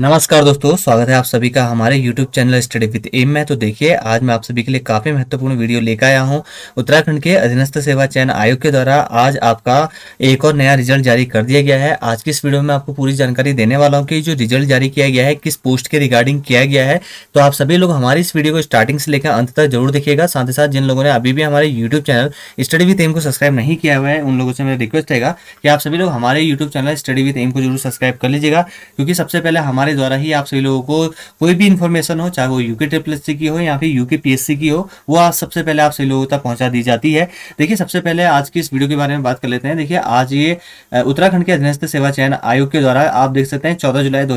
नमस्कार दोस्तों स्वागत है आप सभी का हमारे YouTube channel study with M में तो देखिए आज मैं आप सभी के लिए काफ़ी महत्वपूर्ण वीडियो लेकर आया हूं उत्तराखंड के अधीनस्थ सेवा चयन आयोग के द्वारा आज आपका एक और नया रिजल्ट जारी कर दिया गया है आज की इस वीडियो में आपको पूरी जानकारी देने वाला हूँ कि जो रिजल्ट जारी किया गया है किस पोस्ट के रिगार्डिंग किया गया है तो आप सभी लोग हमारी इस वीडियो को स्टार्टिंग से लेकर अंत तक जरूर देखिएगा साथ ही साथ जिन लोगों ने अभी भी हमारे YouTube channel study with M को सब्सक्राइब नहीं किया हुआ है उन लोगों से मेरा रिक्वेस्ट है कि आप सभी लोग हमारे YouTube channel study with M को जरूर सब्सक्राइब कर लीजिएगा क्योंकि सबसे पहले हमारे हमारे द्वारा ही आप सभी लोगों को कोई भी इन्फॉर्मेशन हो चाहे वो यूके ट्रिपल एस की हो या फिर यूके पीएससी की हो वो आज सबसे पहले आप सभी लोगों तक पहुंचा दी जाती है देखिए सबसे पहले आज की इस वीडियो के बारे में बात कर लेते हैं देखिए आज ये उत्तराखंड के अधीनस्थ सेवा चयन आयोग के द्वारा आप देख सकते हैं चौदह जुलाई दो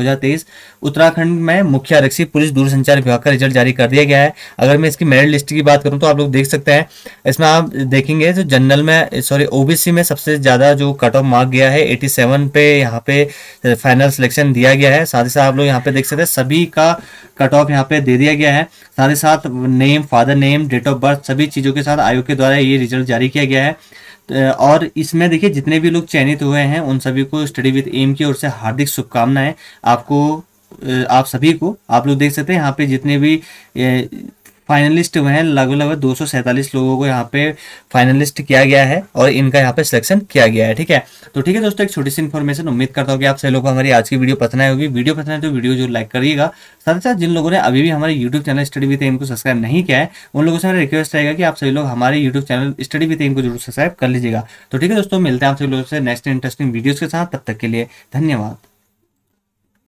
उत्तराखंड में मुख्य आरक्षी पुलिस दूरसंचार विभाग का रिजल्ट जारी कर दिया गया है अगर मैं इसकी मेरिट लिस्ट की बात करूँ तो आप लोग देख सकते हैं इसमें आप देखेंगे जो जनरल में सॉरी ओबीसी में सबसे ज्यादा जो कट ऑफ मार्क गया है एटी पे यहाँ पे फाइनल सिलेक्शन दिया गया है साथ ही साथ जैसा आप लोग यहाँ पे देख सकते हैं सभी का कट ऑफ यहाँ पे दे दिया गया है साथ ही साथ name father name date of birth सभी चीज़ों के साथ आयोग के द्वारा ये रिजल्ट जारी किया गया है तो, और इसमें देखिए जितने भी लोग चयनित हुए हैं उन सभी को स्टडी विथ एम की ओर से हार्दिक शुभकामनाएं आपको आप सभी को आप लोग देख सकते हैं यहाँ पे जितने भी फाइनलिस्ट हुए हैं लगभग लगभग दो लोगों को यहाँ पे फाइनलिस्ट किया गया है और इनका यहाँ पे सिलेक्शन किया गया है ठीक है तो ठीक है दोस्तों एक छोटी सी इन्फॉर्मेशन उम्मीद करता हूँ कि आप सभी लोगों को हमारी आज की वीडियो पसंद होगी वीडियो पसंद है तो वीडियो जो लाइक करिएगा साथ ही साथ जिन लोगों ने अभी भी हमारे यूट्यूब चैनल स्टडी एम को सब्सक्राइब नहीं किया है उन लोगों से मेरा रिक्वेस्ट रहेगा कि आप सभी लोग हमारे यूट्यूब चैनल स्टडी एम को जरूर सब्सक्राइब कर लीजिएगा तो ठीक है दोस्तों मिलते हैं आप सभी लोगों से नेक्स्ट इंटरेस्टिंग वीडियोज के साथ तब तक के लिए धन्यवाद